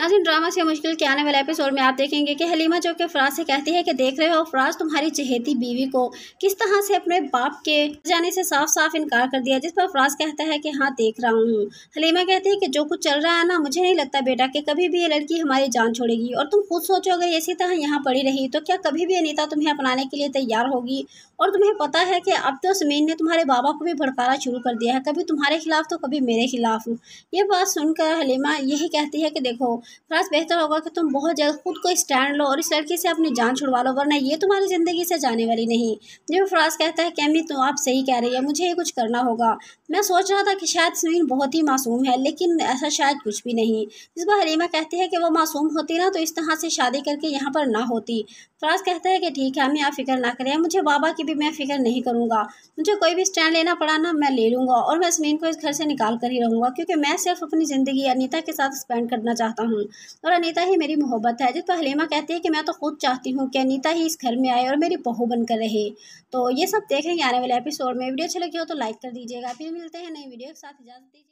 नाजिन drama से मुश्किल के आने वाले एपिसोड में आप देखेंगे कि हलीमा जो कि फराज से कहती है कि देख रहे हो फराज तुम्हारी चहेती बीवी को किस तरह से अपने बाप के जाने से साफ साफ इनकार कर दिया जिस पर फराज कहता है कि हाँ देख रहा हूँ हलीमा कहती है कि जो कुछ चल रहा है ना मुझे नहीं लगता बेटा कि कभी भी ये लड़की हमारी जान छोड़ेगी और तुम खुद सोचो अगर इसी तरह यहाँ पड़ी रही तो क्या कभी भी अनिता तुम्हें अपनाने के लिए तैयार होगी और तुम्हें पता है कि अब तो समीन ने तुम्हारे बाबा को भी भड़काना शुरू कर दिया है कभी तुम्हारे खिलाफ तो कभी मेरे खिलाफ ये बात सुनकर हलीमा यही कहती है कि देखो फ्रांस बेहतर होगा कि तुम बहुत जल्द खुद को स्टैंड लो और इस लड़की से अपनी जान छुड़वा लो वरना ये तुम्हारी ज़िंदगी से जाने वाली नहीं जब फराज कहता है कैमी तो आप सही कह रही है मुझे ही कुछ करना होगा मैं सोच रहा था कि शायद सुनील बहुत ही मासूम है लेकिन ऐसा शायद कुछ भी नहीं इस बार हलीमा कहती है कि वो मासूम होती ना तो इस तरह से शादी करके यहाँ पर ना होती फराज कहता है कि ठीक है हमें आप फिक्र ना करें मुझे बाबा की भी मैं फिक्र नहीं करूँगा मुझे कोई भी स्टैंड लेना पड़ा ना मैं ले लूँगा और मैं स्वीन को इस घर से निकाल कर ही रहूँगा क्योंकि मैं सिर्फ अपनी ज़िंदगी अनिता के साथ स्पेंड करना चाहता हूँ हूँ और अनीता ही मेरी मोहब्बत है जिस पर तो हलीमा कहती है कि मैं तो खुद चाहती हूँ कि अनीता ही इस घर में आए और मेरी बहू बनकर रहे तो ये सब देखेंगे आने वाले एपिसोड में वीडियो अच्छी लगी हो तो लाइक कर दीजिएगा फिर मिलते हैं नई वीडियो के साथ इजाज़त दीजिए